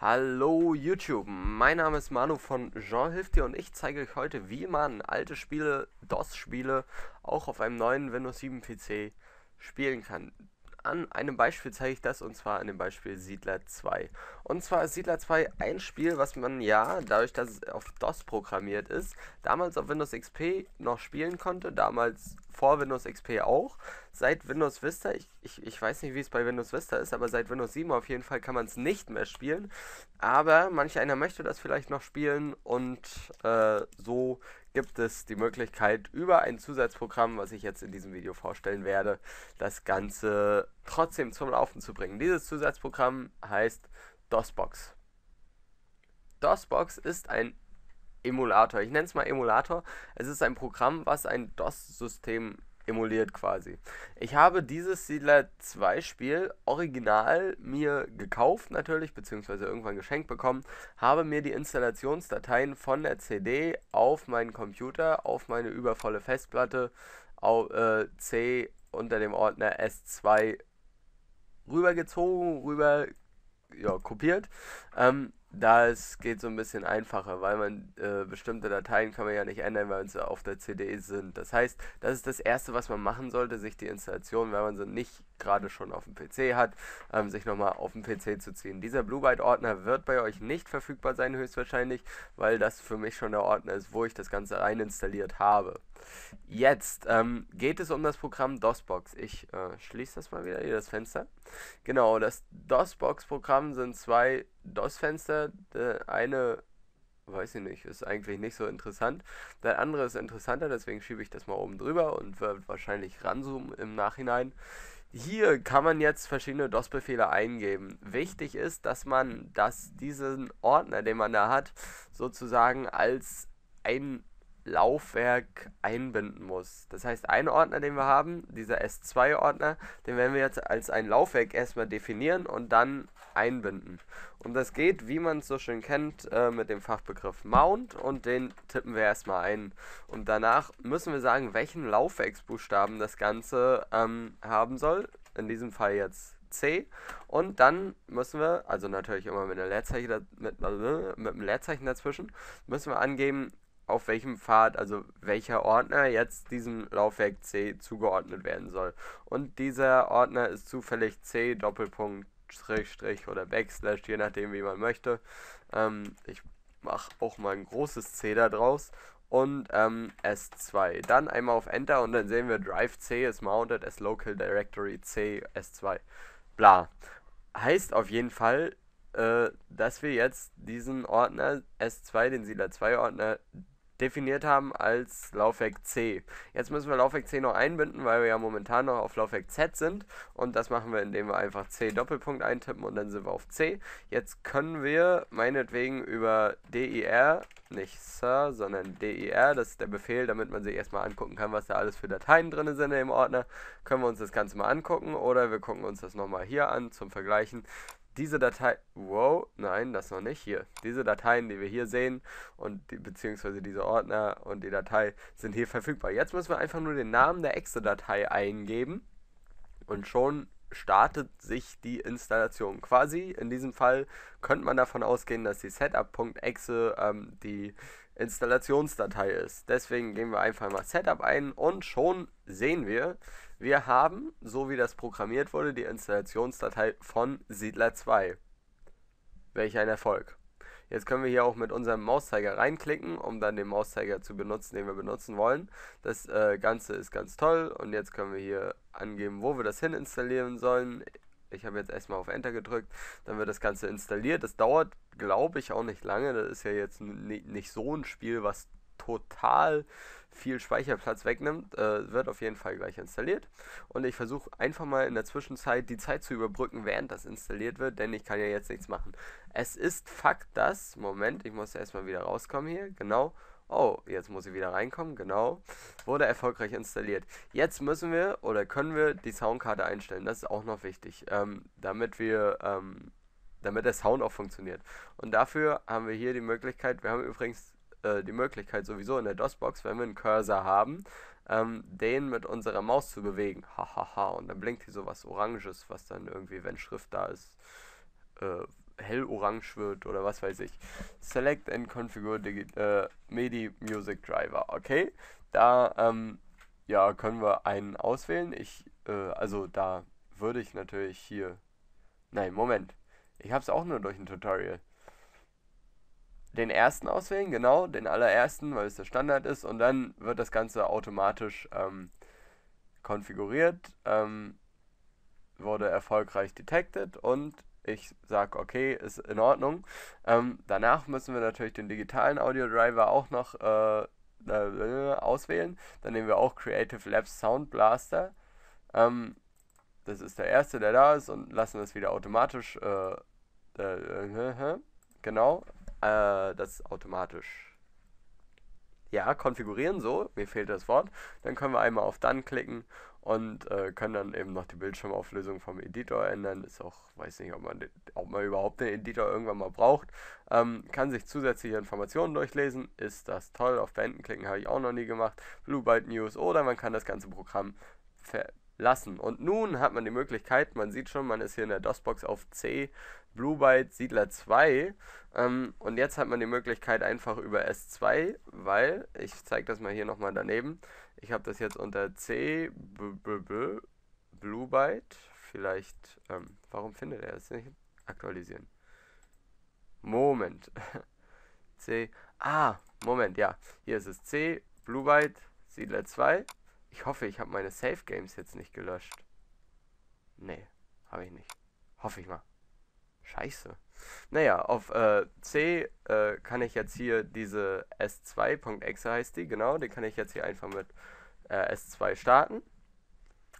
Hallo YouTube, mein Name ist Manu von Jean Hilft dir und ich zeige euch heute, wie man alte Spiele, DOS-Spiele, auch auf einem neuen Windows 7 PC spielen kann. An einem Beispiel zeige ich das und zwar an dem Beispiel Siedler 2. Und zwar ist Siedler 2 ein Spiel, was man ja, dadurch, dass es auf DOS programmiert ist, damals auf Windows XP noch spielen konnte, damals vor Windows XP auch. Seit Windows Vista, ich, ich, ich weiß nicht, wie es bei Windows Vista ist, aber seit Windows 7 auf jeden Fall kann man es nicht mehr spielen. Aber manch einer möchte das vielleicht noch spielen und äh, so gibt es die Möglichkeit über ein Zusatzprogramm, was ich jetzt in diesem Video vorstellen werde, das Ganze trotzdem zum Laufen zu bringen. Dieses Zusatzprogramm heißt DOSBox. DOSBox ist ein Emulator. Ich nenne es mal Emulator. Es ist ein Programm, was ein DOS-System emuliert quasi. Ich habe dieses Siedler 2 Spiel original mir gekauft natürlich, beziehungsweise irgendwann geschenkt bekommen, habe mir die Installationsdateien von der CD auf meinen Computer, auf meine übervolle Festplatte auf, äh, C unter dem Ordner S2 rübergezogen, rüber ja, kopiert. Ähm, da es geht so ein bisschen einfacher, weil man äh, bestimmte Dateien kann man ja nicht ändern, weil sie auf der CD sind. Das heißt, das ist das Erste, was man machen sollte, sich die Installation, wenn man sie nicht gerade schon auf dem PC hat, ähm, sich nochmal auf dem PC zu ziehen. Dieser Blue Byte Ordner wird bei euch nicht verfügbar sein, höchstwahrscheinlich, weil das für mich schon der Ordner ist, wo ich das Ganze rein installiert habe. Jetzt ähm, geht es um das Programm DOSBox. Ich äh, schließe das mal wieder hier, das Fenster. Genau, das DOSBox-Programm sind zwei DOS-Fenster der, äh, eine, weiß ich nicht, ist eigentlich nicht so interessant. Der andere ist interessanter, deswegen schiebe ich das mal oben drüber und wird wahrscheinlich ranzoomen im Nachhinein. Hier kann man jetzt verschiedene DOS-Befehle eingeben. Wichtig ist, dass man dass diesen Ordner, den man da hat, sozusagen als ein Laufwerk einbinden muss. Das heißt, ein Ordner, den wir haben, dieser S2-Ordner, den werden wir jetzt als ein Laufwerk erstmal definieren und dann einbinden. Und das geht, wie man es so schön kennt, äh, mit dem Fachbegriff Mount und den tippen wir erstmal ein. Und danach müssen wir sagen, welchen Laufwerksbuchstaben das Ganze ähm, haben soll. In diesem Fall jetzt C. Und dann müssen wir, also natürlich immer mit, einer Leerzeichen, mit, mit einem Leerzeichen dazwischen, müssen wir angeben, auf welchem Pfad, also welcher Ordner jetzt diesem Laufwerk C zugeordnet werden soll. Und dieser Ordner ist zufällig C Doppelpunkt Schrägstrich oder Backslash, je nachdem wie man möchte. Ähm, ich mache auch mal ein großes C da draus und ähm, S2. Dann einmal auf Enter und dann sehen wir Drive C ist mounted as Local Directory C S2. Bla. Heißt auf jeden Fall, äh, dass wir jetzt diesen Ordner S2, den Siedler 2 Ordner, definiert haben als Laufwerk C. Jetzt müssen wir Laufwerk C noch einbinden, weil wir ja momentan noch auf Laufwerk Z sind. Und das machen wir, indem wir einfach C Doppelpunkt eintippen und dann sind wir auf C. Jetzt können wir meinetwegen über dir, nicht sir, sondern dir, das ist der Befehl, damit man sich erstmal angucken kann, was da alles für Dateien drin sind im Ordner, können wir uns das Ganze mal angucken oder wir gucken uns das nochmal hier an zum Vergleichen diese Datei, wow, nein, das noch nicht hier. Diese Dateien, die wir hier sehen und die, beziehungsweise diese Ordner und die Datei sind hier verfügbar. Jetzt müssen wir einfach nur den Namen der Exe-Datei eingeben und schon startet sich die Installation. Quasi in diesem Fall könnte man davon ausgehen, dass die Setup.exe ähm, die Installationsdatei ist. Deswegen gehen wir einfach mal Setup ein und schon sehen wir, wir haben, so wie das programmiert wurde, die Installationsdatei von Siedler 2. Welch ein Erfolg. Jetzt können wir hier auch mit unserem Mauszeiger reinklicken, um dann den Mauszeiger zu benutzen, den wir benutzen wollen. Das äh, Ganze ist ganz toll und jetzt können wir hier angeben, wo wir das hin installieren sollen ich habe jetzt erstmal auf Enter gedrückt, dann wird das Ganze installiert. Das dauert, glaube ich, auch nicht lange. Das ist ja jetzt nicht so ein Spiel, was total viel Speicherplatz wegnimmt, äh, wird auf jeden Fall gleich installiert. Und ich versuche einfach mal in der Zwischenzeit die Zeit zu überbrücken, während das installiert wird, denn ich kann ja jetzt nichts machen. Es ist Fakt, dass, Moment, ich muss erstmal wieder rauskommen hier, genau, Oh, jetzt muss ich wieder reinkommen, genau. Wurde erfolgreich installiert. Jetzt müssen wir oder können wir die Soundkarte einstellen. Das ist auch noch wichtig, ähm, damit wir, ähm, damit der Sound auch funktioniert. Und dafür haben wir hier die Möglichkeit, wir haben übrigens äh, die Möglichkeit sowieso in der DOS-Box, wenn wir einen Cursor haben, ähm, den mit unserer Maus zu bewegen. Hahaha. Ha, ha. Und dann blinkt hier so was Oranges, was dann irgendwie, wenn Schrift da ist, äh, hellorange wird oder was weiß ich. Select and configure the äh, MIDI Music Driver. Okay, da ähm, ja, können wir einen auswählen. Ich, äh, also da würde ich natürlich hier. Nein, Moment. Ich habe es auch nur durch ein Tutorial. Den ersten auswählen, genau, den allerersten, weil es der Standard ist. Und dann wird das Ganze automatisch ähm, konfiguriert. Ähm, wurde erfolgreich detected und ich sage, okay, ist in Ordnung. Ähm, danach müssen wir natürlich den digitalen Audio-Driver auch noch äh, äh, auswählen. Dann nehmen wir auch Creative Labs Sound Blaster. Ähm, das ist der erste, der da ist und lassen das wieder automatisch. Äh, äh, äh, äh genau, das automatisch. Ja, konfigurieren so, mir fehlt das Wort. Dann können wir einmal auf Dann klicken und äh, kann dann eben noch die Bildschirmauflösung vom Editor ändern. Ist auch, weiß nicht, ob man, ob man überhaupt den Editor irgendwann mal braucht. Ähm, kann sich zusätzliche Informationen durchlesen. Ist das toll. Auf Beenden klicken habe ich auch noch nie gemacht. Blue Byte News oder man kann das ganze Programm verlassen. Und nun hat man die Möglichkeit, man sieht schon, man ist hier in der DOSBox auf C, Blue Byte Siedler 2. Ähm, und jetzt hat man die Möglichkeit einfach über S2, weil, ich zeige das mal hier nochmal daneben, ich habe das jetzt unter C Blue Byte. Vielleicht, ähm, warum findet er das nicht? Aktualisieren. Moment. C. Ah, Moment, ja. Hier ist es C, Blue Byte, Siedler 2. Ich hoffe, ich habe meine Safe Games jetzt nicht gelöscht. Nee, habe ich nicht. Hoffe ich mal. Scheiße. Naja, auf äh, C äh, kann ich jetzt hier diese S2.exe heißt die, genau, die kann ich jetzt hier einfach mit äh, S2 starten,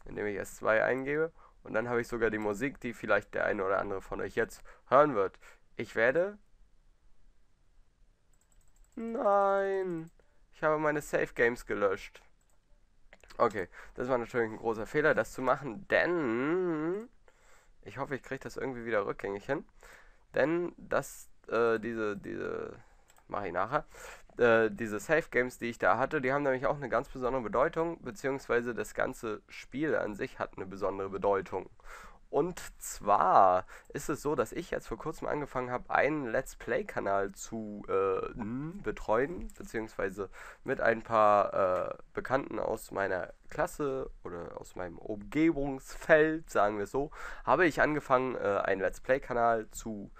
indem ich S2 eingebe. Und dann habe ich sogar die Musik, die vielleicht der eine oder andere von euch jetzt hören wird. Ich werde... Nein, ich habe meine Save Games gelöscht. Okay, das war natürlich ein großer Fehler, das zu machen, denn... Ich hoffe, ich kriege das irgendwie wieder rückgängig hin. Denn das, äh, diese, diese, mache ich nachher, äh, diese Safe Games, die ich da hatte, die haben nämlich auch eine ganz besondere Bedeutung, beziehungsweise das ganze Spiel an sich hat eine besondere Bedeutung. Und zwar ist es so, dass ich jetzt vor kurzem angefangen habe, einen Let's Play-Kanal zu äh, betreuen, beziehungsweise mit ein paar äh, Bekannten aus meiner Klasse oder aus meinem Umgebungsfeld, sagen wir so, habe ich angefangen, äh, einen Let's Play-Kanal zu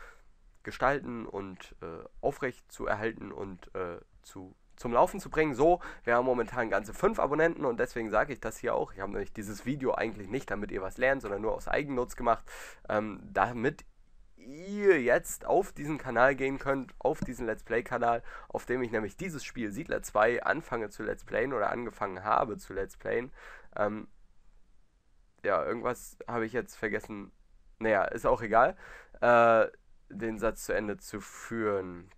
gestalten und äh, aufrecht zu erhalten und äh, zu zum Laufen zu bringen. So, wir haben momentan ganze fünf Abonnenten und deswegen sage ich das hier auch. Ich habe nämlich dieses Video eigentlich nicht, damit ihr was lernt, sondern nur aus Eigennutz gemacht, ähm, damit ihr jetzt auf diesen Kanal gehen könnt, auf diesen Let's Play-Kanal, auf dem ich nämlich dieses Spiel Siedler 2 anfange zu Let's Playen oder angefangen habe zu Let's Playen. Ähm, ja, irgendwas habe ich jetzt vergessen. Naja, ist auch egal. Äh, den Satz zu Ende zu führen.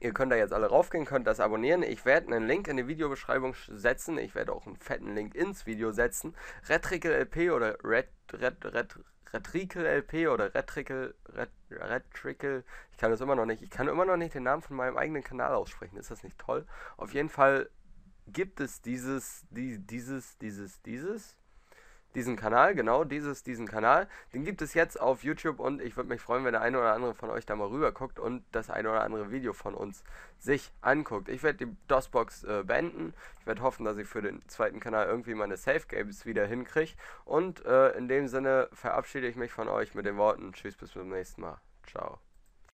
Ihr könnt da jetzt alle raufgehen, könnt das abonnieren. Ich werde einen Link in die Videobeschreibung setzen. Ich werde auch einen fetten Link ins Video setzen. Retricle LP oder Red, Red, Red, Retricle LP oder Retricle, Red, Retricle. Ich kann das immer noch nicht. Ich kann immer noch nicht den Namen von meinem eigenen Kanal aussprechen. Ist das nicht toll? Auf jeden Fall gibt es dieses, die, dieses, dieses, dieses diesen Kanal, genau dieses, diesen Kanal. Den gibt es jetzt auf YouTube und ich würde mich freuen, wenn der eine oder andere von euch da mal rüber guckt und das eine oder andere Video von uns sich anguckt. Ich werde die DOSBox äh, beenden. Ich werde hoffen, dass ich für den zweiten Kanal irgendwie meine Safe Games wieder hinkriege. Und äh, in dem Sinne verabschiede ich mich von euch mit den Worten Tschüss, bis zum nächsten Mal. Ciao.